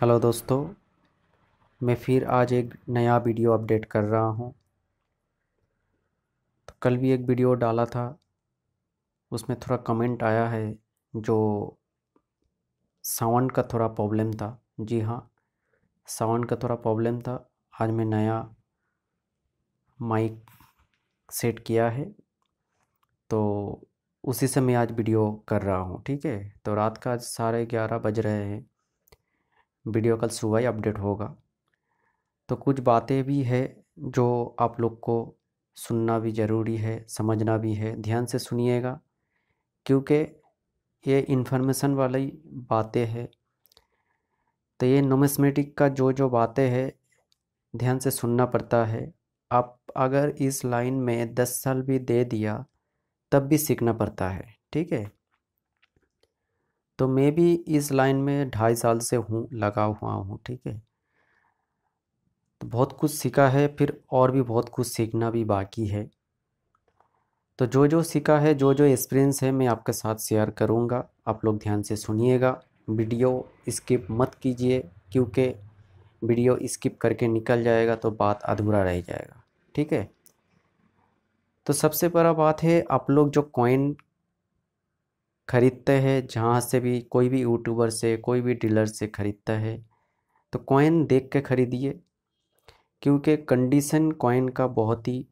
hello दोस्तों मैं फिर आज एक नया वीडियो अपडेट कर रहा हूँ तो कल भी एक वीडियो डाला था उसमें थोड़ा कमेंट आया है जो साउंड का थोड़ा प्रॉब्लम था जी हाँ साउंड का थोड़ा प्रॉब्लम था आज मैं नया माइक सेट किया है तो उसी से मैं आज वीडियो कर रहा हूँ ठीक है तो रात का आज साढ़े ग्यारह बज रहे हैं वीडियो कल सुबह ही अपडेट होगा तो कुछ बातें भी है जो आप लोग को सुनना भी ज़रूरी है समझना भी है ध्यान से सुनिएगा क्योंकि ये इन्फॉर्मेशन वाली बातें हैं तो ये नोमिसमेटिक का जो जो बातें हैं ध्यान से सुनना पड़ता है आप अगर इस लाइन में दस साल भी दे दिया तब भी सीखना पड़ता है ठीक है तो मैं भी इस लाइन में ढाई साल से हूँ लगा हुआ हूँ ठीक है तो बहुत कुछ सीखा है फिर और भी बहुत कुछ सीखना भी बाकी है तो जो जो सीखा है जो जो एक्सपीरियंस है मैं आपके साथ शेयर करूँगा आप लोग ध्यान से सुनिएगा वीडियो स्किप मत कीजिए क्योंकि वीडियो स्किप करके निकल जाएगा तो बात अधूरा रह जाएगा ठीक है तो सबसे बड़ा बात है आप लोग जो कॉइन ख़रीदते हैं जहाँ से भी कोई भी यूट्यूबर से कोई भी डीलर से ख़रीदता है तो कॉइन देख के ख़रीदिए क्योंकि कंडीशन कॉइन का बहुत ही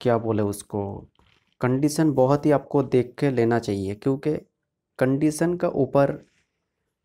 क्या बोले उसको कंडीशन बहुत ही आपको देख के लेना चाहिए क्योंकि कंडीशन का ऊपर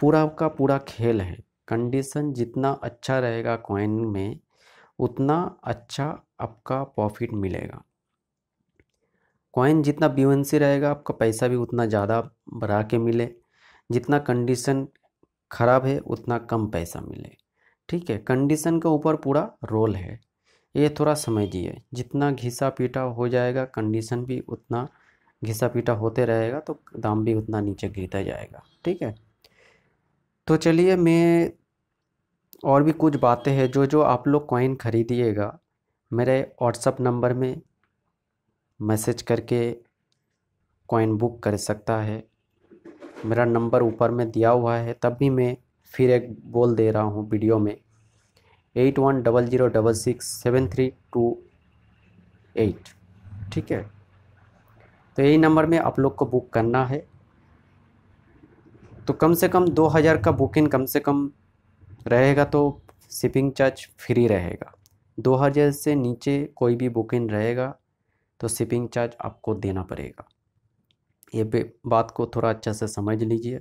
पूरा का पूरा खेल है कंडीशन जितना अच्छा रहेगा कॉइन में उतना अच्छा आपका प्रॉफिट मिलेगा कॉइन जितना ब्यूएंसी रहेगा आपका पैसा भी उतना ज़्यादा बढ़ा के मिले जितना कंडीशन खराब है उतना कम पैसा मिले ठीक है कंडीशन के ऊपर पूरा रोल है ये थोड़ा समझिए जितना घिसा पीटा हो जाएगा कंडीशन भी उतना घिसा पीटा होते रहेगा तो दाम भी उतना नीचे गिरता जाएगा ठीक है तो चलिए मैं और भी कुछ बातें हैं जो जो आप लोग कॉइन खरीदिएगा मेरे व्हाट्सअप नंबर में मैसेज करके कॉइन बुक कर सकता है मेरा नंबर ऊपर में दिया हुआ है तब भी मैं फिर एक बोल दे रहा हूँ वीडियो में eight one double zero double six seven three two eight ठीक है तो यही नंबर में आप लोग को बुक करना है तो कम से कम दो हज़ार का बुकिंग कम से कम रहेगा तो शिपिंग चार्ज फ्री रहेगा दो हज़ार से नीचे कोई भी बुकिंग रहेगा तो शिपिंग चार्ज आपको देना पड़ेगा ये बात को थोड़ा अच्छा से समझ लीजिए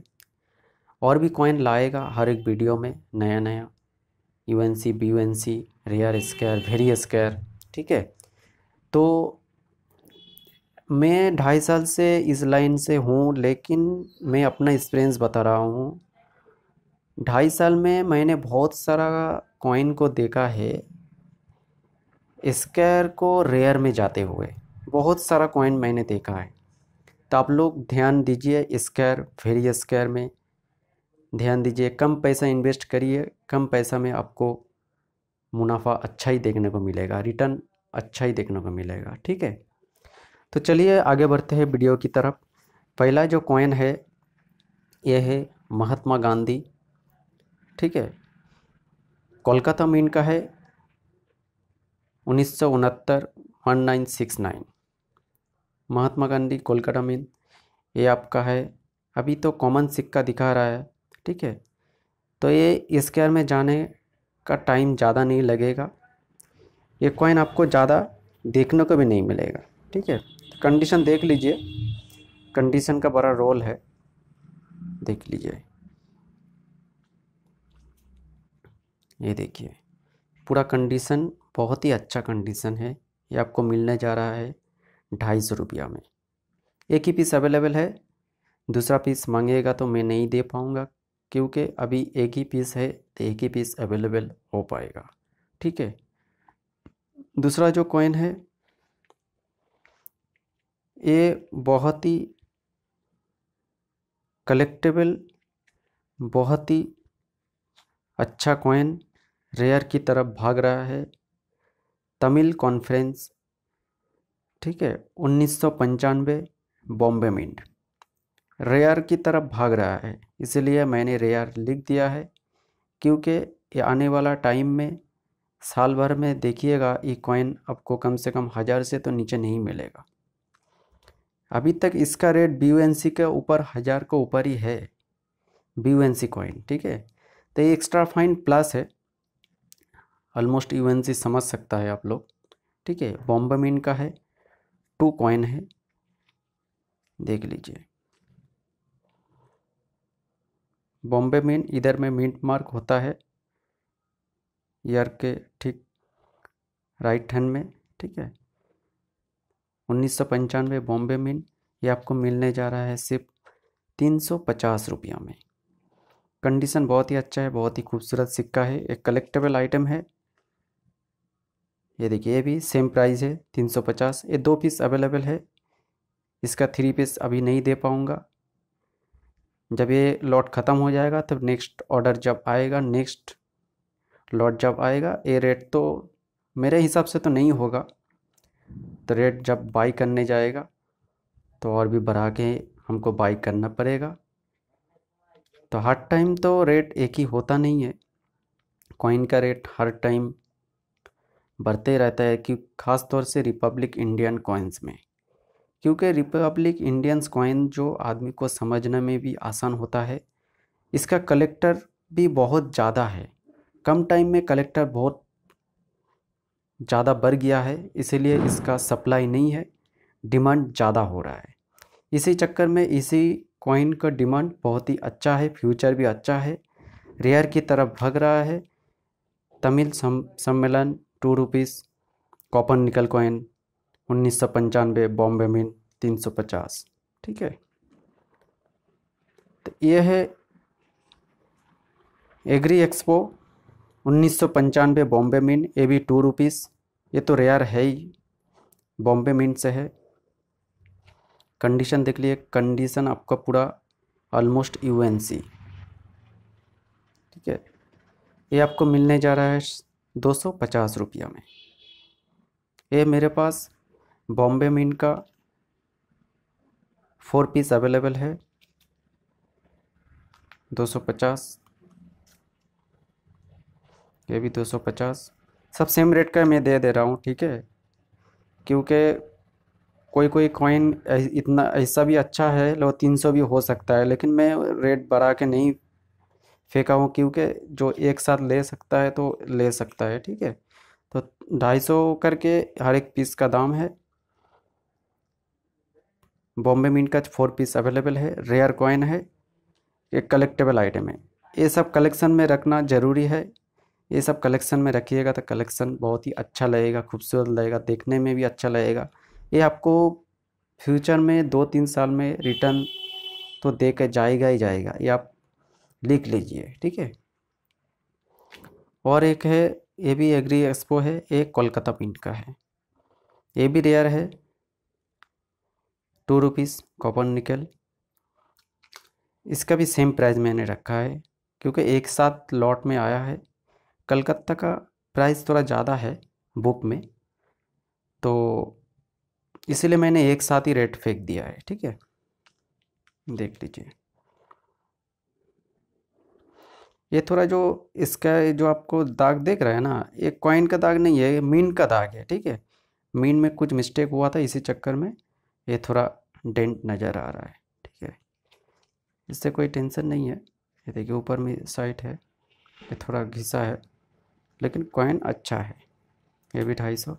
और भी कॉइन लाएगा हर एक वीडियो में नया नया U N C B U N C rare scarce very scarce ठीक है तो मैं ढाई साल से इस लाइन से हूँ लेकिन मैं अपना एक्सपीरियंस बता रहा हूँ ढाई साल में मैंने बहुत सारा कॉइन को देखा है स्केयर को रेयर में जाते हुए बहुत सारा कॉइन मैंने देखा है तो आप लोग ध्यान दीजिए स्क्वायर फेरी स्क्वायर में ध्यान दीजिए कम पैसा इन्वेस्ट करिए कम पैसा में आपको मुनाफा अच्छा ही देखने को मिलेगा रिटर्न अच्छा ही देखने को मिलेगा ठीक है तो चलिए आगे बढ़ते हैं वीडियो की तरफ पहला जो कॉइन है यह है महात्मा गांधी ठीक है कोलकाता मीन का है उन्नीस सौ उनहत्तर one nine six nine Mahatma Gandhi Kolkata मिल ये आपका है अभी तो कॉमन सिक्का दिखा रहा है ठीक है तो ये स्केयर में जाने का टाइम ज़्यादा नहीं लगेगा ये कॉइन आपको ज़्यादा देखने को भी नहीं मिलेगा ठीक है कंडीशन देख लीजिए कंडीशन का बड़ा रोल है देख लीजिए ये देखिए पूरा कंडीशन बहुत ही अच्छा कंडीशन है ये आपको मिलने जा रहा है ढाई सौ रुपया में एक ही पीस अवेलेबल है दूसरा पीस मांगेगा तो मैं नहीं दे पाऊँगा क्योंकि अभी एक ही पीस है तो एक ही पीस अवेलेबल हो पाएगा ठीक है दूसरा जो कॉइन है ये बहुत ही कलेक्टेबल बहुत ही अच्छा कॉइन रेयर की तरफ भाग रहा है तमिल कॉन्फ्रेंस ठीक है उन्नीस सौ पंचानवे बॉम्बे मिंट रेयर की तरफ भाग रहा है इसलिए मैंने रेयर लिख दिया है क्योंकि ये आने वाला टाइम में साल भर में देखिएगा ये कॉइन आपको कम से कम हज़ार से तो नीचे नहीं मिलेगा अभी तक इसका रेट बी के ऊपर हज़ार के ऊपर ही है बी यू कॉइन ठीक है तो ये एक्स्ट्रा फाइन प्लस है ऑलमोस्ट यू समझ सकता है आप लोग ठीक है बॉम्बे मिन का है टू कॉइन है देख लीजिए बॉम्बे मेन इधर में मिंट मार्क होता है यार के ठीक राइट हैंड में ठीक है उन्नीस सौ पंचानवे बॉम्बे मीन ये आपको मिलने जा रहा है सिर्फ तीन सौ पचास रुपया में कंडीशन बहुत ही अच्छा है बहुत ही खूबसूरत सिक्का है एक कलेक्टेबल आइटम है ये देखिए ये भी सेम प्राइस है तीन सौ पचास ये दो पीस अवेलेबल है इसका थ्री पीस अभी नहीं दे पाऊँगा जब ये लॉट ख़त्म हो जाएगा तब नेक्स्ट ऑर्डर जब आएगा नेक्स्ट लॉट जब आएगा ये रेट तो मेरे हिसाब से तो नहीं होगा तो रेट जब बाई करने जाएगा तो और भी बढ़ा के हमको बाई करना पड़ेगा तो हर टाइम तो रेट एक ही होता नहीं है कॉइन का रेट हर टाइम बढ़ते रहता है कि ख़ास तौर से रिपब्लिक इंडियन कॉइन्स में क्योंकि रिपब्लिक इंडियंस कॉइन जो आदमी को समझने में भी आसान होता है इसका कलेक्टर भी बहुत ज़्यादा है कम टाइम में कलेक्टर बहुत ज़्यादा बढ़ गया है इसीलिए इसका सप्लाई नहीं है डिमांड ज़्यादा हो रहा है इसी चक्कर में इसी कॉइन का डिमांड बहुत ही अच्छा है फ्यूचर भी अच्छा है रेयर की तरफ भाग रहा है तमिल सम, सम्मेलन two rupees copper nickel coin उन्नीस सौ पंचानवे बॉम्बे मिन तीन सौ पचास ठीक है तो ये है एग्री एक्सपो उन्नीस सौ पंचानवे बॉम्बे मिन ए बी टू रुपीज़ ये तो रेयर है ही बॉम्बे मिन से है कंडीशन देख लिए कंडीशन आपका पूरा ऑलमोस्ट यूएनसी ठीक है ये आपको मिलने जा रहा है दो सौ पचास रुपया में ये मेरे पास बॉम्बे मीन का फोर पीस अवेलेबल है दो सौ पचास ये भी दो सौ पचास सब सेम रेट का मैं दे दे रहा हूँ ठीक है क्योंकि कोई कोई कॉइन इतना ऐसा भी अच्छा है लो तीन सौ भी हो सकता है लेकिन मैं रेट बढ़ा के नहीं फेंका हूँ क्योंकि जो एक साथ ले सकता है तो ले सकता है ठीक है तो ढाई सौ करके हर एक पीस का दाम है बॉम्बे मिंट का फोर पीस अवेलेबल है रेयर कॉइन है एक कलेक्टेबल आइटम है ये सब कलेक्शन में रखना ज़रूरी है ये सब कलेक्शन में रखिएगा तो कलेक्शन बहुत ही अच्छा लगेगा खूबसूरत लगेगा देखने में भी अच्छा लगेगा ये आपको फ्यूचर में दो तीन साल में रिटर्न तो दे कर जाएगा ही जाएगा ये आप लिख लीजिए ठीक है और एक है ये भी एग्री एक्सपो है एक कोलकाता पिंट का है ये भी रेयर है टू रुपीज़ कॉपर निकल इसका भी सेम प्राइस मैंने रखा है क्योंकि एक साथ लॉट में आया है कलकत्ता का प्राइस थोड़ा ज़्यादा है बुक में तो इसलिए मैंने एक साथ ही रेट फेंक दिया है ठीक है देख लीजिए ये थोड़ा जो इसका जो आपको दाग देख रहा है ना ये कॉइन का दाग नहीं है ये मीन का दाग है ठीक है मीन में कुछ मिस्टेक हुआ था इसी चक्कर में ये थोड़ा डेंट नज़र आ रहा है ठीक है इससे कोई टेंशन नहीं है ये देखिए ऊपर में साइट है ये थोड़ा घिसा है लेकिन कॉइन अच्छा है ये भी ढाई सौ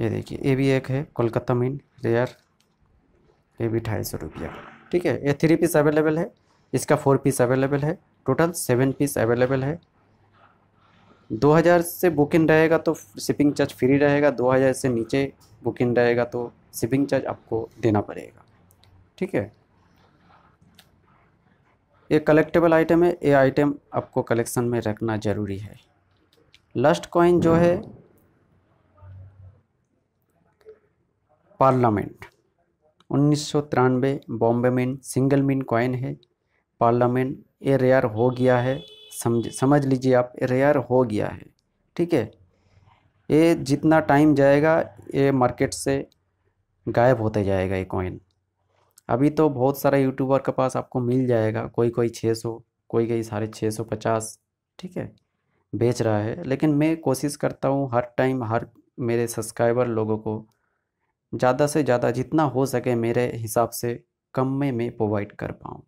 ये देखिए ये भी एक है कोलकाता मीन रेयर ये भी ढाई सौ रुपया ठीक है ये थ्री पीस अवेलेबल है इसका फोर पीस अवेलेबल है टोटल सेवन पीस अवेलेबल है 2000 से बुकिंग रहेगा तो शिपिंग चार्ज फ्री रहेगा 2000 से नीचे बुकिंग रहेगा तो शिपिंग चार्ज आपको देना पड़ेगा ठीक है ये कलेक्टेबल आइटम है ये आइटम आपको कलेक्शन में रखना ज़रूरी है लास्ट कॉइन जो है पार्लियामेंट उन्नीस सौ बॉम्बे मिन सिंगल मिन कॉइन है पार्लियामेंट ये रेयर हो गया है समझ समझ लीजिए आप रेयर हो गया है ठीक है ये जितना टाइम जाएगा ये मार्केट से गायब होते जाएगा ये कॉइन अभी तो बहुत सारा यूट्यूबर के पास आपको मिल जाएगा कोई कोई छः सौ कोई कोई साढ़े छः सौ पचास ठीक है बेच रहा है लेकिन मैं कोशिश करता हूँ हर टाइम हर मेरे सब्सक्राइबर लोगों को ज़्यादा से ज़्यादा जितना हो सके मेरे हिसाब से कम में मैं प्रोवाइड कर पाऊँ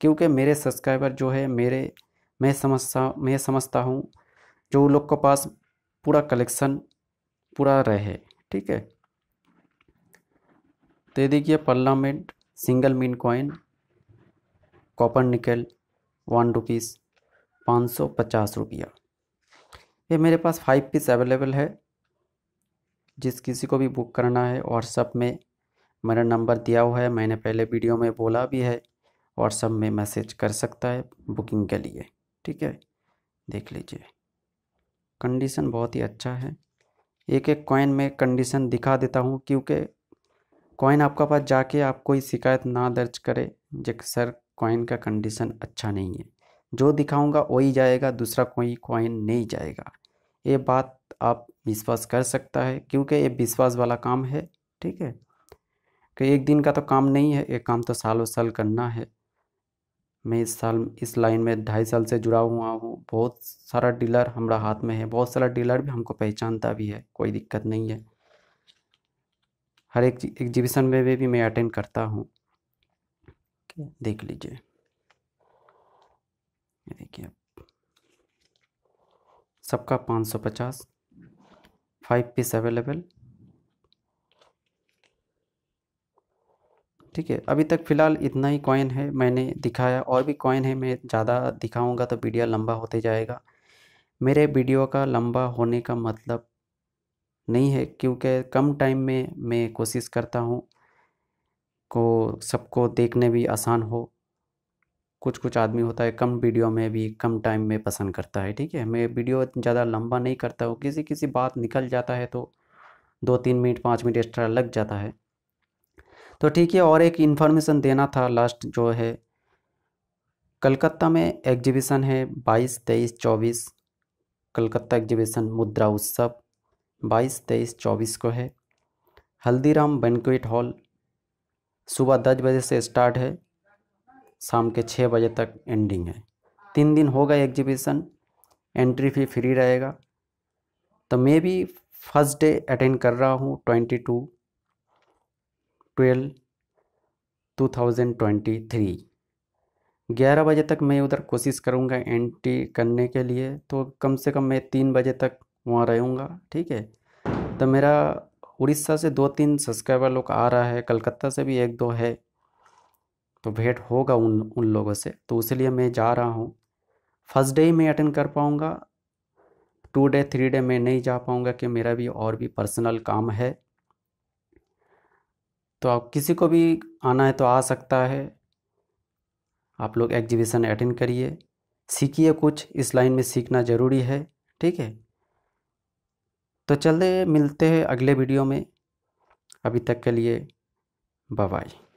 क्योंकि मेरे सब्सक्राइबर जो है मेरे मैं समझता मैं समझता हूँ जो लोग के पास पूरा कलेक्शन पूरा रहे ठीक है तो देखिए parliament single mint coin copper nickel one rupees पाँच सौ पचास रुपया ये मेरे पास फाइव पीस अवेलेबल है जिस किसी को भी बुक करना है व्हाट्सअप में मेरा नंबर दिया हुआ है मैंने पहले वीडियो में बोला भी है व्हाट्सअप में मैसेज कर सकता है बुकिंग के लिए ठीक है देख लीजिए कंडीशन बहुत ही अच्छा है एक एक कॉइन में कंडीशन दिखा देता हूँ क्योंकि कॉइन आपका पास जाके आप कोई शिकायत ना दर्ज करे जे सर कॉइन का कंडीशन अच्छा नहीं है जो दिखाऊंगा वही जाएगा दूसरा कोई कॉइन नहीं जाएगा ये बात आप विश्वास कर सकता है क्योंकि ये विश्वास वाला काम है ठीक है कि एक दिन का तो काम नहीं है ये काम तो सालों साल करना है मैं इस साल इस लाइन में ढाई साल से जुड़ा हुआ हूँ बहुत सारा डीलर हमारा हाथ में है बहुत सारा डीलर भी हमको पहचानता भी है कोई दिक्कत नहीं है हर एक एग्जीबिशन में भी, भी मैं अटेंड करता हूँ देख लीजिए देखिए सबका पाँच सौ पचास फाइव पीस अवेलेबल ठीक है अभी तक फ़िलहाल इतना ही कॉइन है मैंने दिखाया और भी कॉइन है मैं ज़्यादा दिखाऊंगा तो वीडियो लंबा होते जाएगा मेरे वीडियो का लंबा होने का मतलब नहीं है क्योंकि कम टाइम में मैं कोशिश करता हूँ को सबको देखने भी आसान हो कुछ कुछ आदमी होता है कम वीडियो में भी कम टाइम में पसंद करता है ठीक है मैं वीडियो ज़्यादा लंबा नहीं करता हूँ किसी किसी बात निकल जाता है तो दो तीन मिनट पाँच मिनट एक्स्ट्रा लग जाता है तो ठीक है और एक इन्फॉर्मेशन देना था लास्ट जो है कलकत्ता में एग्जीबिशन है बाईस तेईस चौबीस कलकत्ता एग्जीबिशन मुद्रा उत्सव बाईस तेईस चौबीस को है हल्दीराम बैंकुट हॉल सुबह दस बजे से स्टार्ट है शाम के छः बजे तक एंडिंग है तीन दिन होगा एग्जीबिशन एंट्री फी फ्री रहेगा तो मैं भी फर्स्ट डे अटेंड कर रहा हूँ twenty two twelve two thousand twenty three ग्यारह बजे तक मैं उधर कोशिश करूँगा एंट्री करने के लिए तो कम से कम मैं तीन बजे तक वहाँ रहूँगा ठीक है तो मेरा उड़ीसा से दो तीन सब्सक्राइबर लोग आ रहा है कलकत्ता से भी एक दो है तो भेंट होगा उन उन लोगों से तो इसलिए मैं जा रहा हूँ फर्स्ट डे ही मैं अटेंड कर पाऊँगा टू डे थ्री डे मैं नहीं जा पाऊँगा कि मेरा भी और भी पर्सनल काम है तो आप किसी को भी आना है तो आ सकता है आप लोग एग्जीबिशन अटेंड करिए सीखिए कुछ इस लाइन में सीखना ज़रूरी है ठीक है तो चलते मिलते हैं अगले वीडियो में अभी तक के लिए बाय